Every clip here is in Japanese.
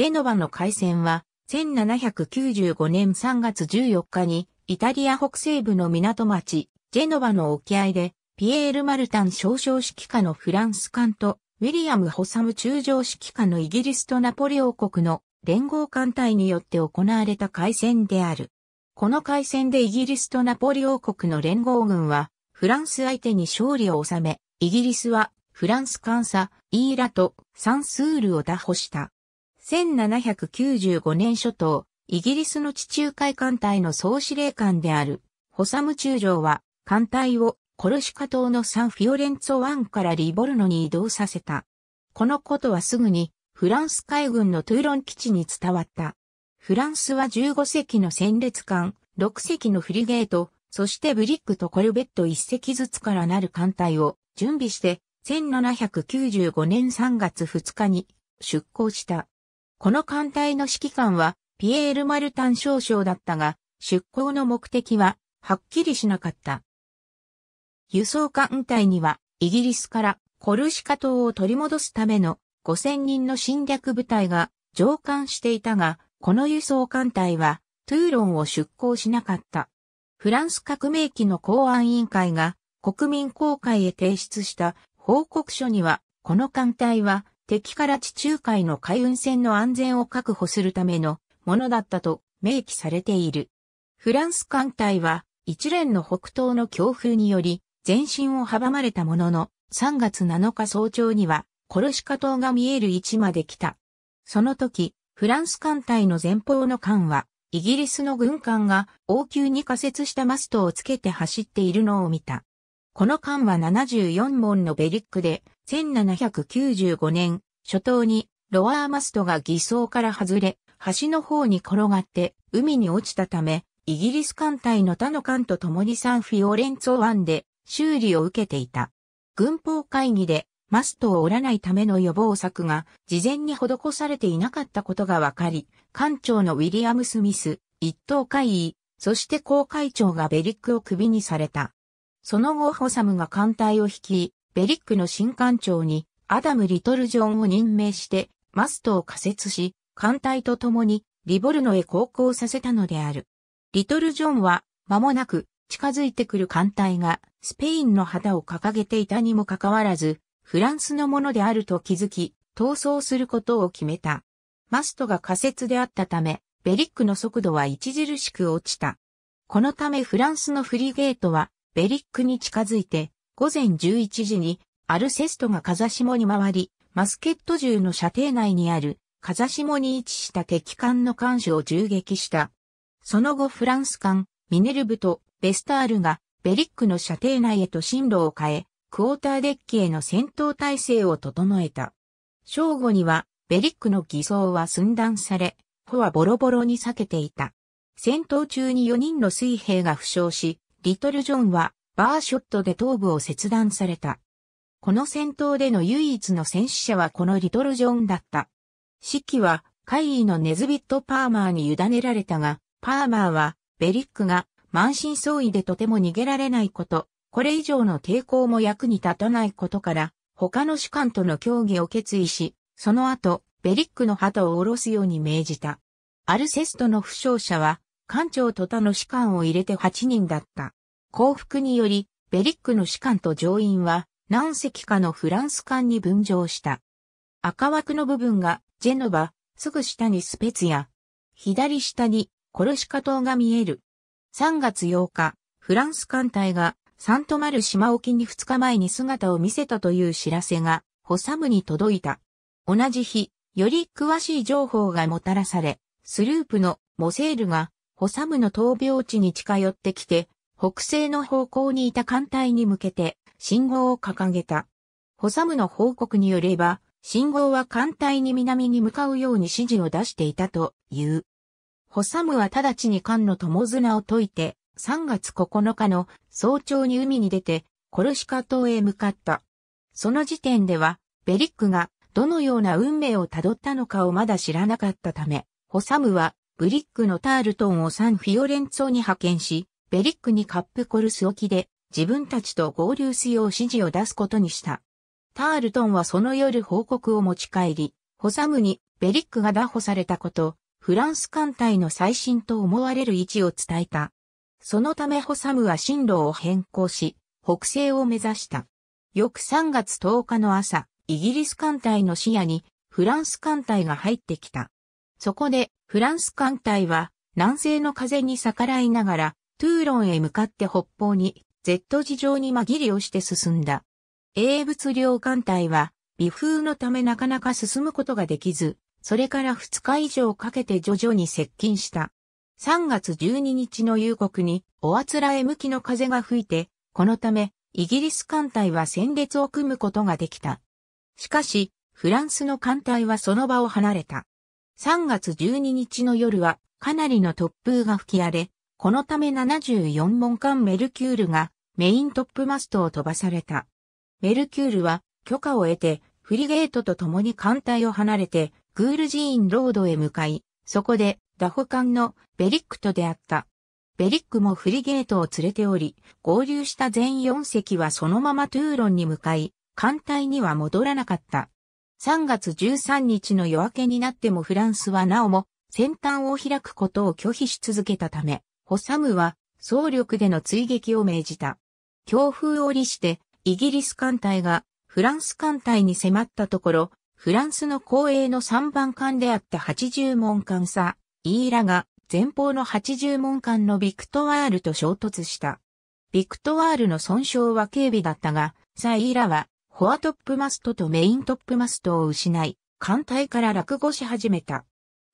ジェノバの海戦は、1795年3月14日に、イタリア北西部の港町、ジェノバの沖合で、ピエール・マルタン少将指揮下のフランス艦と、ウィリアム・ホサム中将指揮下のイギリスとナポレ王国の連合艦隊によって行われた海戦である。この海戦でイギリスとナポリ王国の連合軍は、フランス相手に勝利を収め、イギリスはフランス艦佐、イーラとサンスールを打破した。1795年初頭、イギリスの地中海艦隊の総司令官である、ホサム中将は、艦隊をコルシカ島のサンフィオレンツォ湾からリボルノに移動させた。このことはすぐに、フランス海軍のトゥーロン基地に伝わった。フランスは15隻の戦列艦、6隻のフリゲート、そしてブリックとコルベット1隻ずつからなる艦隊を準備して、1795年3月2日に出港した。この艦隊の指揮官は、ピエール・マルタン少将だったが、出航の目的は、はっきりしなかった。輸送艦隊には、イギリスからコルシカ島を取り戻すための5000人の侵略部隊が上艦していたが、この輸送艦隊は、トゥーロンを出航しなかった。フランス革命期の公安委員会が国民公開へ提出した報告書には、この艦隊は敵から地中海の海運船の安全を確保するためのものだったと明記されている。フランス艦隊は一連の北東の強風により前進を阻まれたものの3月7日早朝にはコルシカ島が見える位置まで来た。その時、フランス艦隊の前方の艦はイギリスの軍艦が応急に仮設したマストをつけて走っているのを見た。この艦は74門のベリックで1795年、初頭にロアーマストが偽装から外れ、橋の方に転がって海に落ちたため、イギリス艦隊の他の艦と共にサンフィオレンツォ湾で修理を受けていた。軍法会議でマストを折らないための予防策が事前に施されていなかったことが分かり、艦長のウィリアム・スミス、一等会議、そして公会長がベリックを首にされた。その後ホサムが艦隊を引き、ベリックの新艦長にアダム・リトル・ジョンを任命して、マストを仮設し、艦隊と共にリボルノへ航行させたのである。リトル・ジョンは、間もなく近づいてくる艦隊がスペインの旗を掲げていたにもかかわらず、フランスのものであると気づき、逃走することを決めた。マストが仮設であったため、ベリックの速度は著しく落ちた。このためフランスのフリゲートは、ベリックに近づいて、午前11時にアルセストが風下に回り、マスケット銃の射程内にある風下に位置した敵艦の艦首を銃撃した。その後フランス艦、ミネルブとベスタールがベリックの射程内へと進路を変え、クォーターデッキへの戦闘態勢を整えた。正午にはベリックの偽装は寸断され、帆はボロボロに裂けていた。戦闘中に4人の水兵が負傷し、リトル・ジョンはバーショットで頭部を切断された。この戦闘での唯一の戦死者はこのリトル・ジョンだった。指揮は、会議のネズビット・パーマーに委ねられたが、パーマーは、ベリックが満身創痍でとても逃げられないこと、これ以上の抵抗も役に立たないことから、他の士官との協議を決意し、その後、ベリックの旗を下ろすように命じた。アルセストの負傷者は、艦長と他の士官を入れて8人だった。降伏により、ベリックの士官と乗員は何隻かのフランス艦に分乗した。赤枠の部分がジェノバ、すぐ下にスペツヤ、左下にコルシカ島が見える。3月8日、フランス艦隊がサントマル島沖に2日前に姿を見せたという知らせが、ホサムに届いた。同じ日、より詳しい情報がもたらされ、スループのモセールが、ホサムの闘病地に近寄ってきて、北西の方向にいた艦隊に向けて信号を掲げた。ホサムの報告によれば、信号は艦隊に南に向かうように指示を出していたという。ホサムは直ちに艦の友綱を解いて、3月9日の早朝に海に出て、コルシカ島へ向かった。その時点では、ベリックがどのような運命を辿ったのかをまだ知らなかったため、ホサムはブリックのタールトンをサンフィオレンツォに派遣し、ベリックにカップコルス沖で自分たちと合流すよう指示を出すことにした。タールトンはその夜報告を持ち帰り、ホサムにベリックが拿捕されたこと、フランス艦隊の最新と思われる位置を伝えた。そのためホサムは進路を変更し、北西を目指した。翌3月10日の朝、イギリス艦隊の視野にフランス艦隊が入ってきた。そこでフランス艦隊は南西の風に逆らいながらトゥーロンへ向かって北方に、Z 字状に紛りをして進んだ。英物領艦隊は、微風のためなかなか進むことができず、それから2日以上かけて徐々に接近した。3月12日の夕刻に、おあつらえ向きの風が吹いて、このため、イギリス艦隊は戦列を組むことができた。しかし、フランスの艦隊はその場を離れた。3月12日の夜は、かなりの突風が吹き荒れ、このため74門艦メルキュールがメイントップマストを飛ばされた。メルキュールは許可を得てフリゲートと共に艦隊を離れてグール寺院ロードへ向かい、そこでダホ艦のベリックと出会った。ベリックもフリゲートを連れており、合流した全4隻はそのままトゥーロンに向かい、艦隊には戻らなかった。3月13日の夜明けになってもフランスはなおも先端を開くことを拒否し続けたため、ホサムは総力での追撃を命じた。強風を利してイギリス艦隊がフランス艦隊に迫ったところ、フランスの公営の3番艦であった80門艦さ、イーラが前方の80門艦のビクトワールと衝突した。ビクトワールの損傷は軽微だったが、サイーラはフォアトップマストとメイントップマストを失い、艦隊から落語し始めた。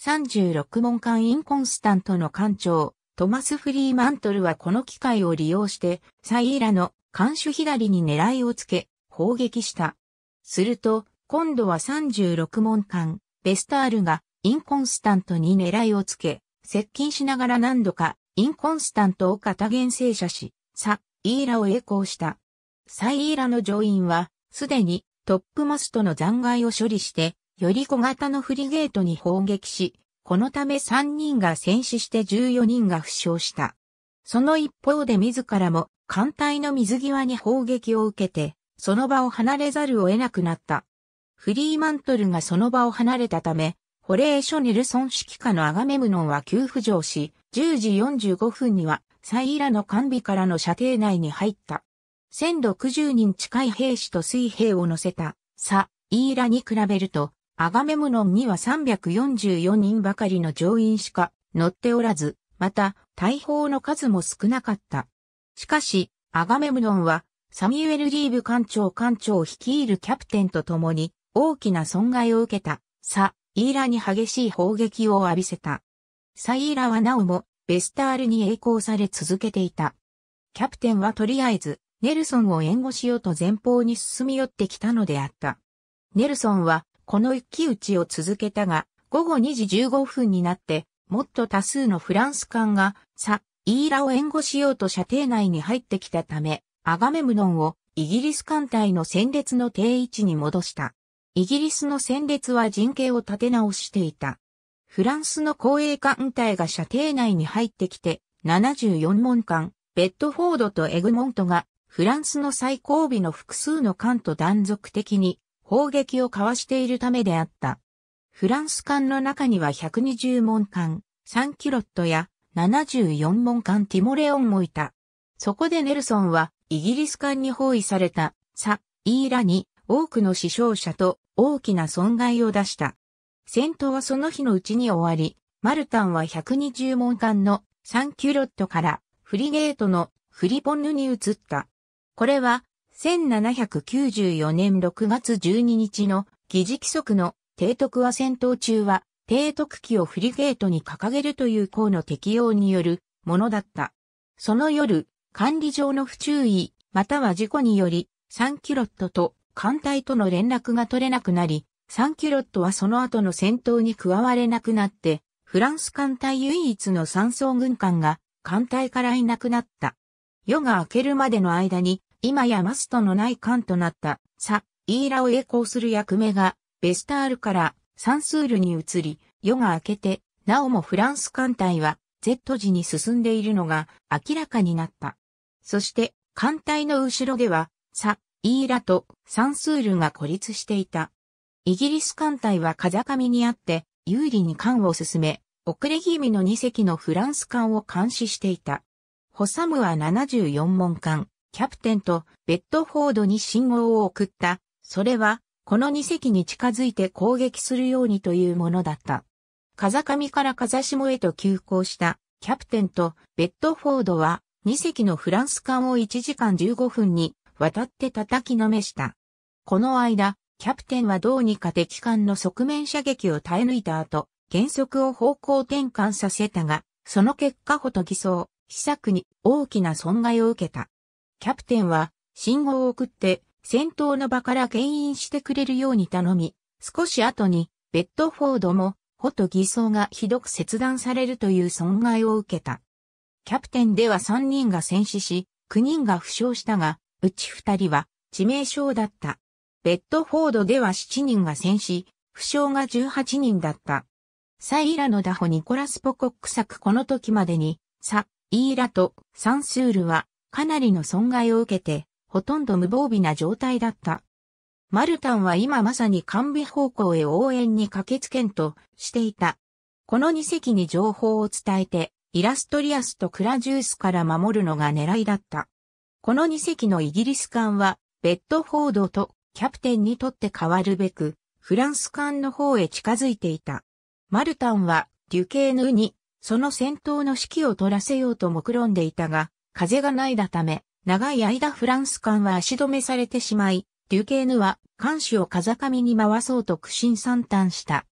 36門艦インコンスタントの艦長、トマス・フリーマントルはこの機会を利用して、サイーラの監守左に狙いをつけ、砲撃した。すると、今度は36門間、ベスタールがインコンスタントに狙いをつけ、接近しながら何度かインコンスタントを型原正射し、サイーラを栄光した。サイーラの乗員は、すでにトップマストの残骸を処理して、より小型のフリゲートに砲撃し、このため3人が戦死して14人が負傷した。その一方で自らも艦隊の水際に砲撃を受けて、その場を離れざるを得なくなった。フリーマントルがその場を離れたため、ホレーショ・ネルソン指揮下のアガメムノンは急浮上し、10時45分にはサイーラの完備からの射程内に入った。1060人近い兵士と水兵を乗せた、サイイラに比べると、アガメムノンには344人ばかりの乗員しか乗っておらず、また、大砲の数も少なかった。しかし、アガメムノンは、サミュエル・リーブ艦長艦長を率いるキャプテンと共に、大きな損害を受けた、サ・イーラに激しい砲撃を浴びせた。サイーラはなおも、ベスタールに栄光され続けていた。キャプテンはとりあえず、ネルソンを援護しようと前方に進み寄ってきたのであった。ネルソンは、この一騎打ちを続けたが、午後2時15分になって、もっと多数のフランス艦が、さ、イーラを援護しようと射程内に入ってきたため、アガメムノンをイギリス艦隊の戦列の定位置に戻した。イギリスの戦列は陣形を立て直していた。フランスの公営艦隊が射程内に入ってきて、74門艦、ベッドフォードとエグモントが、フランスの最後尾の複数の艦と断続的に砲撃を交わしているためであった。フランス艦の中には120門艦、3キロットや74門艦ティモレオンもいた。そこでネルソンはイギリス艦に包囲されたサ・イーラに多くの死傷者と大きな損害を出した。戦闘はその日のうちに終わり、マルタンは120門艦のサンキュロットからフリゲートのフリポンヌに移った。これは1794年6月12日の議事規則の提督は戦闘中は提督機をフリゲートに掲げるという項の適用によるものだった。その夜、管理上の不注意、または事故により、サンキュロットと艦隊との連絡が取れなくなり、サンキュロットはその後の戦闘に加われなくなって、フランス艦隊唯一の三層軍艦が艦隊からいなくなった。夜が明けるまでの間に今やマストのない艦となった、サ・イーラを栄光する役目が、ベスタールからサンスールに移り、夜が明けて、なおもフランス艦隊は、Z 時に進んでいるのが明らかになった。そして、艦隊の後ろでは、サ・イーラとサンスールが孤立していた。イギリス艦隊は風上にあって、有利に艦を進め、遅れ気味の2隻のフランス艦を監視していた。ホサムは74門艦、キャプテンとベッドフォードに信号を送った。それは、この2隻に近づいて攻撃するようにというものだった。風上から風下へと急行したキャプテンとベッドフォードは2隻のフランス艦を1時間15分に渡って叩きのめした。この間、キャプテンはどうにか敵艦の側面射撃を耐え抜いた後、原則を方向転換させたが、その結果ほと偽装、秘策に大きな損害を受けた。キャプテンは信号を送って戦闘の場から牽引してくれるように頼み、少し後にベッドフォードもほと偽装がひどく切断されるという損害を受けた。キャプテンでは3人が戦死し、9人が負傷したが、うち2人は致命傷だった。ベッドフォードでは7人が戦死、負傷が18人だった。サイイラのダホニコラス・ポコック作この時までに、サ、イーラとサンスールはかなりの損害を受けて、ほとんど無防備な状態だった。マルタンは今まさに完備方向へ応援に駆けつけんとしていた。この2隻に情報を伝えて、イラストリアスとクラジュースから守るのが狙いだった。この2隻のイギリス艦は、ベッドフォードとキャプテンにとって変わるべく、フランス艦の方へ近づいていた。マルタンは、デュケーヌに、その戦闘の指揮を取らせようと目論んでいたが、風がないだため、長い間フランス艦は足止めされてしまい、デュケーヌは艦首を風上に回そうと苦心惨憺した。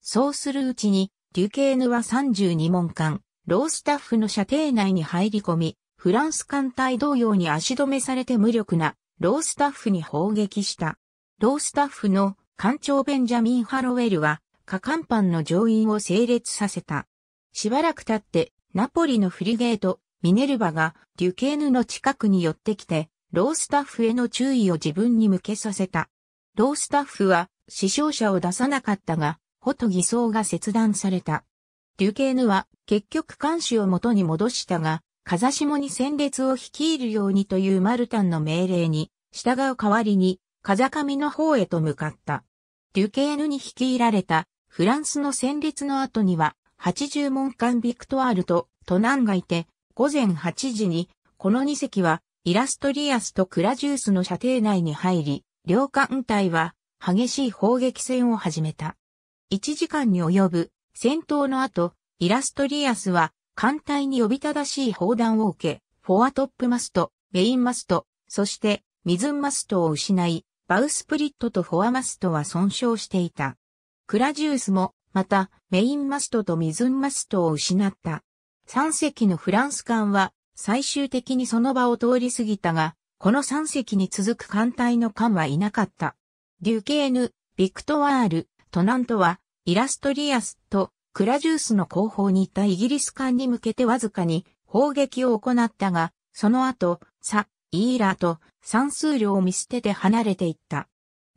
そうするうちに、デュケーヌは32門艦、ロースタッフの射程内に入り込み、フランス艦隊同様に足止めされて無力なロースタッフに砲撃した。ロースタッフの艦長ベンジャミン・ハロウェルは、下艦班の乗員を整列させた。しばらく経って、ナポリのフリゲート、ミネルヴァがデュケーヌの近くに寄ってきて、ロースタッフへの注意を自分に向けさせた。ロースタッフは死傷者を出さなかったが、ホト偽装が切断された。デュケーヌは結局監視を元に戻したが、風下に戦列を率いるようにというマルタンの命令に従う代わりに風上の方へと向かった。デュケーヌに率いられたフランスの戦列の後には80門間ビクトワールとトナンがいて午前8時に、この2隻は、イラストリアスとクラジュースの射程内に入り、両艦隊は、激しい砲撃戦を始めた。1時間に及ぶ戦闘の後、イラストリアスは、艦隊に呼び正しい砲弾を受け、フォアトップマスト、メインマスト、そして、ミズンマストを失い、バウスプリットとフォアマストは損傷していた。クラジウスも、また、メインマストとミズンマストを失った。3隻のフランス艦は最終的にその場を通り過ぎたが、この3隻に続く艦隊の艦はいなかった。デュケーヌ、ビクトワール、トナントは、イラストリアスとクラジュースの後方にいたイギリス艦に向けてわずかに砲撃を行ったが、その後、サ、イーラと算数量を見捨てて離れていった。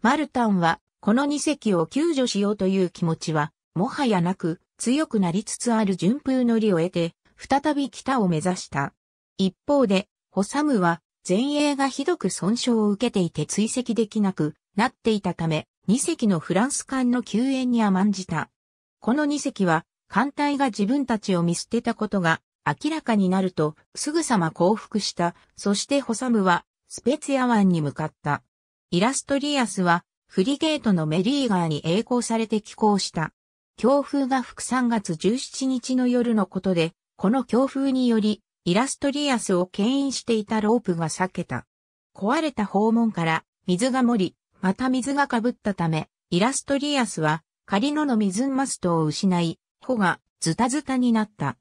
マルタンは、この2隻を救助しようという気持ちは、もはやなく、強くなりつつある順風乗りを得て、再び北を目指した。一方で、ホサムは前衛がひどく損傷を受けていて追跡できなくなっていたため、2隻のフランス艦の救援に甘んじた。この2隻は、艦隊が自分たちを見捨てたことが明らかになると、すぐさま降伏した。そしてホサムは、スペツィア湾に向かった。イラストリアスは、フリゲートのメリーガーに栄光されて寄港した。強風が吹く3月17日の夜のことで、この強風により、イラストリアスを牽引していたロープが裂けた。壊れた訪問から水が漏り、また水がかぶったため、イラストリアスは仮のの水マストを失い、帆がズタズタになった。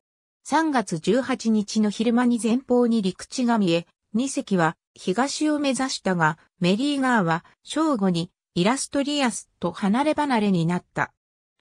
3月18日の昼間に前方に陸地が見え、2隻は東を目指したが、メリーガーは正午にイラストリアスと離れ離れになった。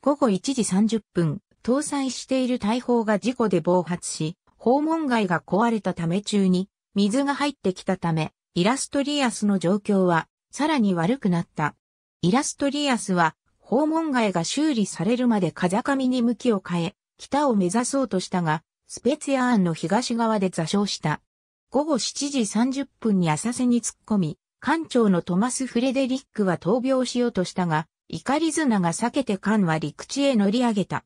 午後1時30分、搭載している大砲が事故で暴発し、訪問街が壊れたため中に、水が入ってきたため、イラストリアスの状況は、さらに悪くなった。イラストリアスは、訪問街が修理されるまで風上に向きを変え、北を目指そうとしたが、スペツヤアーンの東側で座礁した。午後7時30分に浅瀬に突っ込み、艦長のトマス・フレデリックは闘病しようとしたが、怒り綱が避けて艦は陸地へ乗り上げた。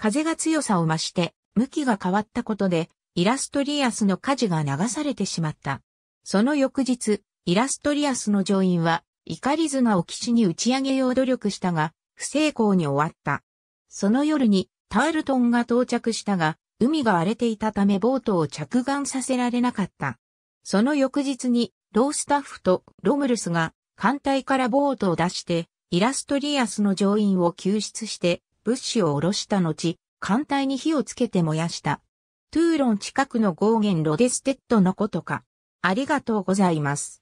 風が強さを増して、向きが変わったことで、イラストリアスの舵が流されてしまった。その翌日、イラストリアスの乗員は、イカリズナを岸に打ち上げよう努力したが、不成功に終わった。その夜に、タールトンが到着したが、海が荒れていたためボートを着岸させられなかった。その翌日に、ロースタッフとロムルスが艦隊からボートを出して、イラストリアスの乗員を救出して、物資を下ろした後、艦隊に火をつけて燃やした。トゥーロン近くの豪言ロデステッドのことか。ありがとうございます。